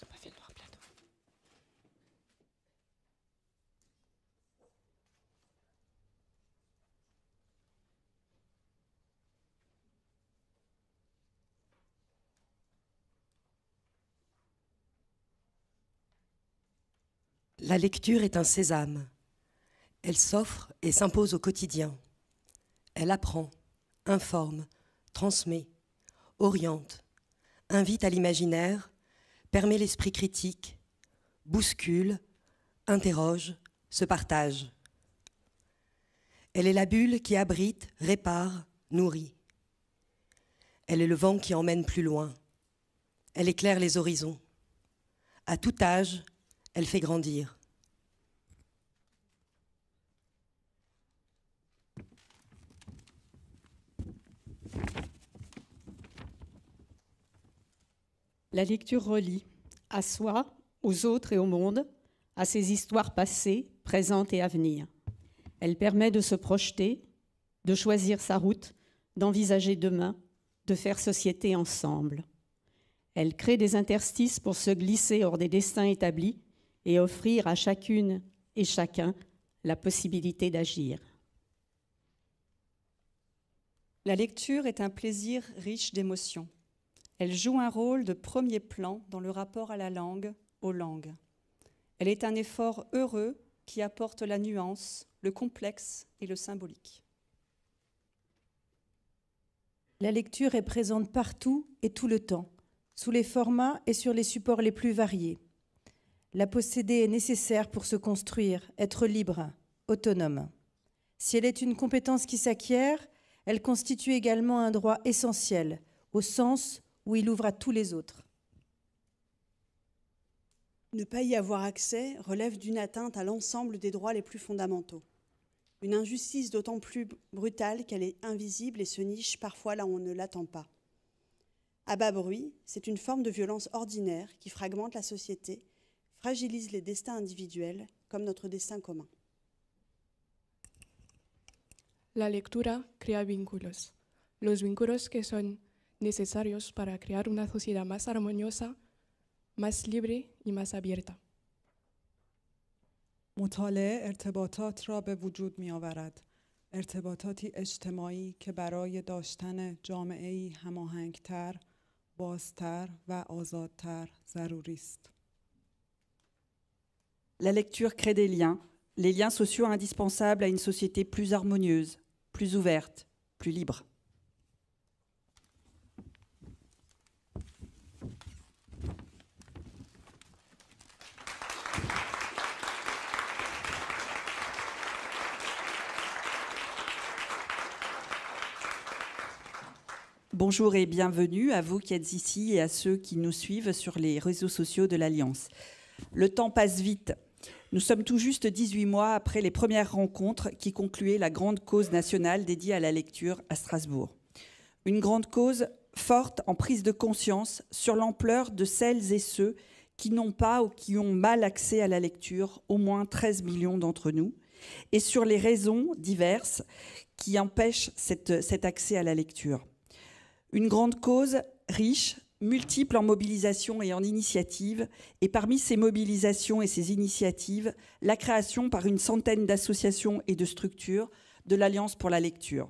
le plateau. La lecture est un sésame. Elle s'offre et s'impose au quotidien. Elle apprend, informe, transmet, oriente, invite à l'imaginaire permet l'esprit critique, bouscule, interroge, se partage. Elle est la bulle qui abrite, répare, nourrit. Elle est le vent qui emmène plus loin. Elle éclaire les horizons. À tout âge, elle fait grandir. La lecture relie à soi, aux autres et au monde, à ses histoires passées, présentes et à venir. Elle permet de se projeter, de choisir sa route, d'envisager demain, de faire société ensemble. Elle crée des interstices pour se glisser hors des destins établis et offrir à chacune et chacun la possibilité d'agir. La lecture est un plaisir riche d'émotions. Elle joue un rôle de premier plan dans le rapport à la langue, aux langues. Elle est un effort heureux qui apporte la nuance, le complexe et le symbolique. La lecture est présente partout et tout le temps, sous les formats et sur les supports les plus variés. La posséder est nécessaire pour se construire, être libre, autonome. Si elle est une compétence qui s'acquiert, elle constitue également un droit essentiel, au sens où il ouvre à tous les autres. Ne pas y avoir accès relève d'une atteinte à l'ensemble des droits les plus fondamentaux. Une injustice d'autant plus brutale qu'elle est invisible et se niche parfois là où on ne l'attend pas. À bas bruit, c'est une forme de violence ordinaire qui fragmente la société, fragilise les destins individuels comme notre destin commun. La lectura crea vínculos. Los vínculos que son nécessaires para créer una société más harmonieuse, más libre y plus abierta. La lecture crée des liens, les liens sociaux indispensables à une société plus harmonieuse, plus ouverte, plus libre. Bonjour et bienvenue à vous qui êtes ici et à ceux qui nous suivent sur les réseaux sociaux de l'Alliance. Le temps passe vite. Nous sommes tout juste 18 mois après les premières rencontres qui concluaient la grande cause nationale dédiée à la lecture à Strasbourg. Une grande cause forte en prise de conscience sur l'ampleur de celles et ceux qui n'ont pas ou qui ont mal accès à la lecture, au moins 13 millions d'entre nous, et sur les raisons diverses qui empêchent cet accès à la lecture. Une grande cause riche, multiple en mobilisation et en initiatives, et parmi ces mobilisations et ces initiatives, la création par une centaine d'associations et de structures de l'Alliance pour la lecture.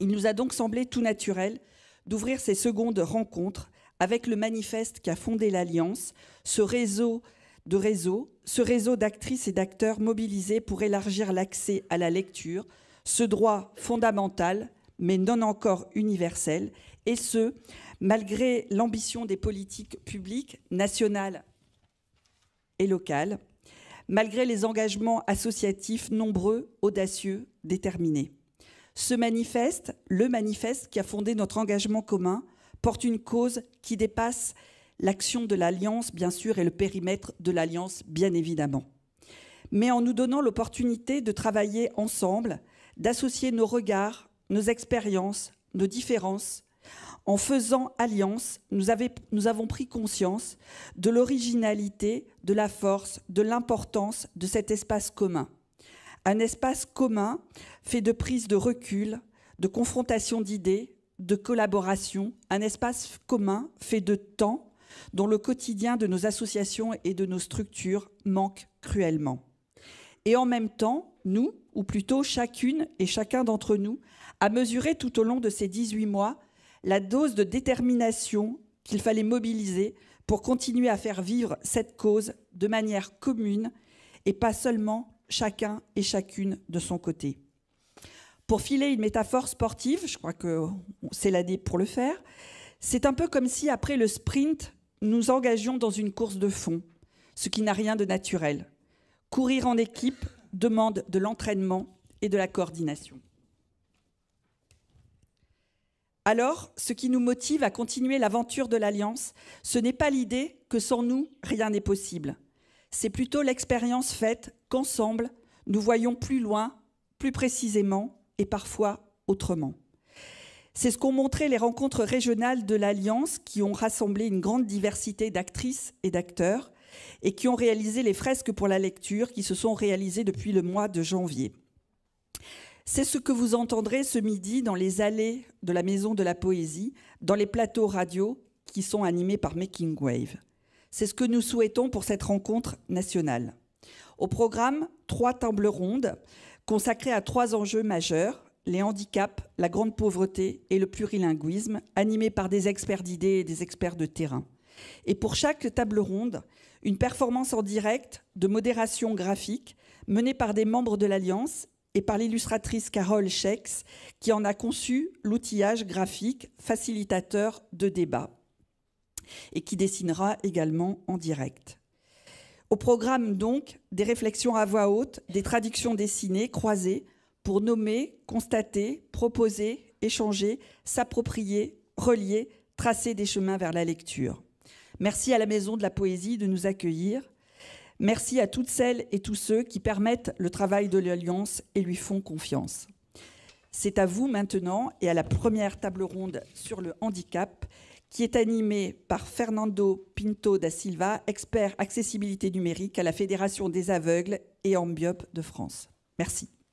Il nous a donc semblé tout naturel d'ouvrir ces secondes rencontres avec le manifeste qu'a fondé l'Alliance, ce réseau de réseaux, ce réseau d'actrices et d'acteurs mobilisés pour élargir l'accès à la lecture, ce droit fondamental mais non encore universelle, et ce, malgré l'ambition des politiques publiques nationales et locales, malgré les engagements associatifs nombreux, audacieux, déterminés. Ce manifeste, le manifeste qui a fondé notre engagement commun, porte une cause qui dépasse l'action de l'Alliance, bien sûr, et le périmètre de l'Alliance, bien évidemment. Mais en nous donnant l'opportunité de travailler ensemble, d'associer nos regards, nos expériences, nos différences. En faisant alliance, nous, avons pris conscience de l'originalité, de la force, de l'importance de cet espace commun. Un espace commun fait de prise de recul, de confrontation d'idées, de collaboration, un espace commun fait de temps dont le quotidien de nos associations et de nos structures manque cruellement et en même temps, nous, ou plutôt chacune et chacun d'entre nous, a mesuré tout au long de ces 18 mois la dose de détermination qu'il fallait mobiliser pour continuer à faire vivre cette cause de manière commune et pas seulement chacun et chacune de son côté. Pour filer une métaphore sportive, je crois que c'est l'AD pour le faire, c'est un peu comme si après le sprint, nous engagions dans une course de fond, ce qui n'a rien de naturel. Courir en équipe demande de l'entraînement et de la coordination. Alors, ce qui nous motive à continuer l'aventure de l'Alliance, ce n'est pas l'idée que sans nous, rien n'est possible. C'est plutôt l'expérience faite qu'ensemble, nous voyons plus loin, plus précisément et parfois autrement. C'est ce qu'ont montré les rencontres régionales de l'Alliance qui ont rassemblé une grande diversité d'actrices et d'acteurs, et qui ont réalisé les fresques pour la lecture qui se sont réalisées depuis le mois de janvier. C'est ce que vous entendrez ce midi dans les allées de la Maison de la Poésie, dans les plateaux radio qui sont animés par Making Wave. C'est ce que nous souhaitons pour cette rencontre nationale. Au programme, trois tables rondes consacrées à trois enjeux majeurs les handicaps, la grande pauvreté et le plurilinguisme, animés par des experts d'idées et des experts de terrain. Et pour chaque table ronde, une performance en direct de modération graphique menée par des membres de l'Alliance et par l'illustratrice Carole Schex, qui en a conçu l'outillage graphique facilitateur de débat et qui dessinera également en direct. Au programme donc, des réflexions à voix haute, des traductions dessinées, croisées, pour nommer, constater, proposer, échanger, s'approprier, relier, tracer des chemins vers la lecture. Merci à la Maison de la Poésie de nous accueillir. Merci à toutes celles et tous ceux qui permettent le travail de l'Alliance et lui font confiance. C'est à vous maintenant et à la première table ronde sur le handicap qui est animée par Fernando Pinto da Silva, expert accessibilité numérique à la Fédération des aveugles et Ambiop de France. Merci.